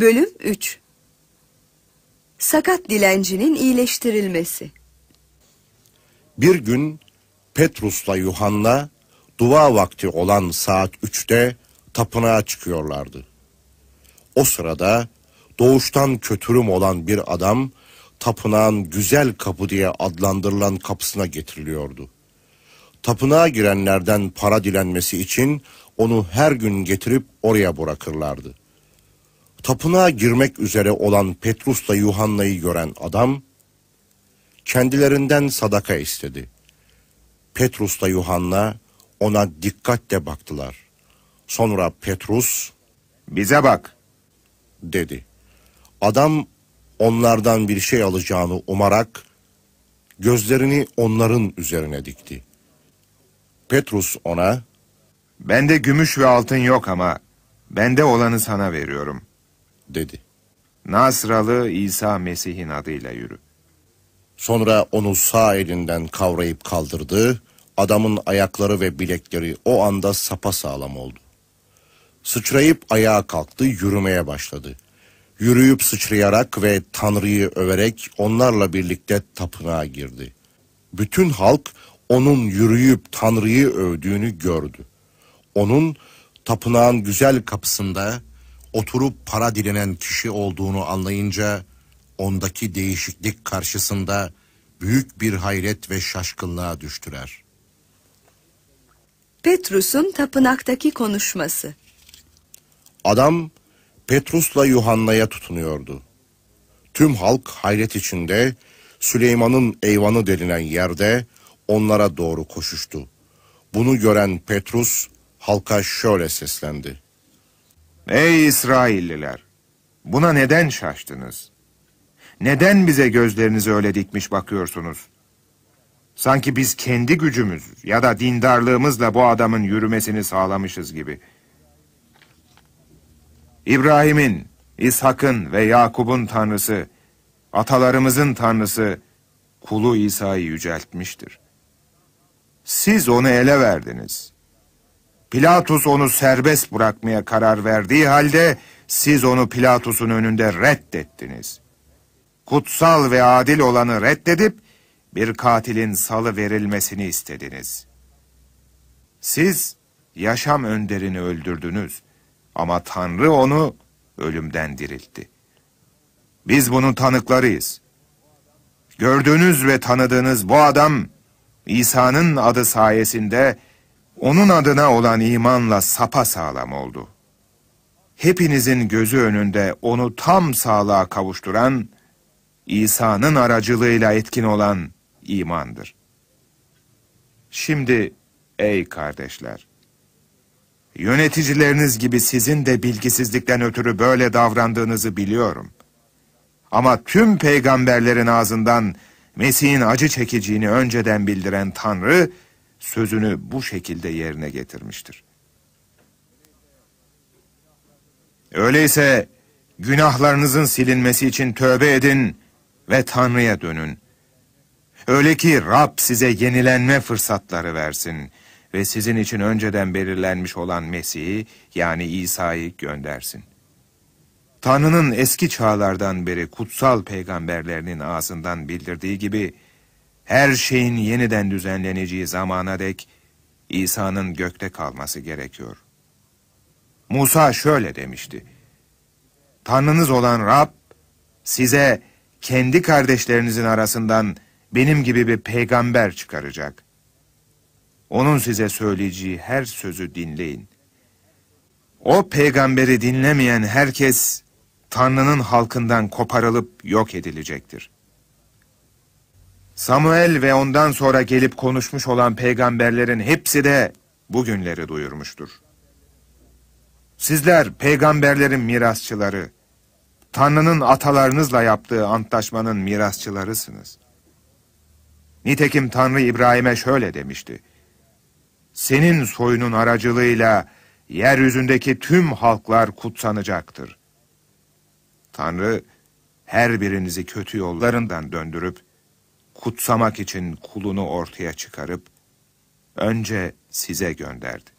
Bölüm 3 Sakat dilencinin iyileştirilmesi Bir gün Petrus'la Yuhanna dua vakti olan saat 3'te tapınağa çıkıyorlardı. O sırada doğuştan kötürüm olan bir adam tapınağın güzel kapı diye adlandırılan kapısına getiriliyordu. Tapınağa girenlerden para dilenmesi için onu her gün getirip oraya bırakırlardı.'' Tapınağa girmek üzere olan Petrus'la Yuhanna'yı gören adam kendilerinden sadaka istedi. Petrus'la Yuhanna ona dikkatle baktılar. Sonra Petrus bize bak dedi. Adam onlardan bir şey alacağını umarak gözlerini onların üzerine dikti. Petrus ona Bende gümüş ve altın yok ama bende olanı sana veriyorum dedi. Nasralı İsa Mesih'in adıyla yürü. Sonra onu sağ elinden kavrayıp kaldırdı. Adamın ayakları ve bilekleri o anda sapa sağlam oldu. Sıçrayıp ayağa kalktı, yürümeye başladı. Yürüyüp sıçrayarak ve Tanrı'yı överek onlarla birlikte tapınağa girdi. Bütün halk onun yürüyüp Tanrı'yı övdüğünü gördü. Onun tapınağın güzel kapısında oturup para dilenen kişi olduğunu anlayınca ondaki değişiklik karşısında büyük bir hayret ve şaşkınlığa düştüler. Petrus'un tapınaktaki konuşması Adam Petrus'la Yuhanna'ya tutunuyordu. Tüm halk hayret içinde Süleyman'ın eyvanı delinen yerde onlara doğru koşuştu. Bunu gören Petrus halka şöyle seslendi. Ey İsrailliler! Buna neden şaştınız? Neden bize gözlerinizi öyle dikmiş bakıyorsunuz? Sanki biz kendi gücümüz ya da dindarlığımızla bu adamın yürümesini sağlamışız gibi. İbrahim'in, İshak'ın ve Yakub'un tanrısı, atalarımızın tanrısı, kulu İsa'yı yüceltmiştir. Siz onu ele verdiniz.'' Pilatus onu serbest bırakmaya karar verdiği halde siz onu Pilatus'un önünde reddettiniz. Kutsal ve adil olanı reddedip bir katilin salı verilmesini istediniz. Siz yaşam önderini öldürdünüz ama Tanrı onu ölümden diriltti. Biz bunun tanıklarıyız. Gördüğünüz ve tanıdığınız bu adam İsa'nın adı sayesinde onun adına olan imanla sapa sağlam oldu. Hepinizin gözü önünde onu tam sağlığa kavuşturan, İsa'nın aracılığıyla etkin olan imandır. Şimdi ey kardeşler, yöneticileriniz gibi sizin de bilgisizlikten ötürü böyle davrandığınızı biliyorum. Ama tüm peygamberlerin ağzından Mesih'in acı çekeceğini önceden bildiren Tanrı, sözünü bu şekilde yerine getirmiştir. Öyleyse günahlarınızın silinmesi için tövbe edin ve Tanrı'ya dönün. Öyle ki Rab size yenilenme fırsatları versin ve sizin için önceden belirlenmiş olan Mesih'i yani İsa'yı göndersin. Tanrı'nın eski çağlardan beri kutsal peygamberlerinin ağzından bildirdiği gibi her şeyin yeniden düzenleneceği zamana dek İsa'nın gökte kalması gerekiyor. Musa şöyle demişti. Tanrınız olan Rab size kendi kardeşlerinizin arasından benim gibi bir peygamber çıkaracak. Onun size söyleyeceği her sözü dinleyin. O peygamberi dinlemeyen herkes Tanrı'nın halkından koparılıp yok edilecektir.'' Samuel ve ondan sonra gelip konuşmuş olan peygamberlerin hepsi de bugünleri duyurmuştur. Sizler peygamberlerin mirasçıları, Tanrı'nın atalarınızla yaptığı antlaşmanın mirasçılarısınız. Nitekim Tanrı İbrahim'e şöyle demişti. Senin soyunun aracılığıyla yeryüzündeki tüm halklar kutsanacaktır. Tanrı her birinizi kötü yollarından döndürüp kutsamak için kulunu ortaya çıkarıp önce size gönderdi.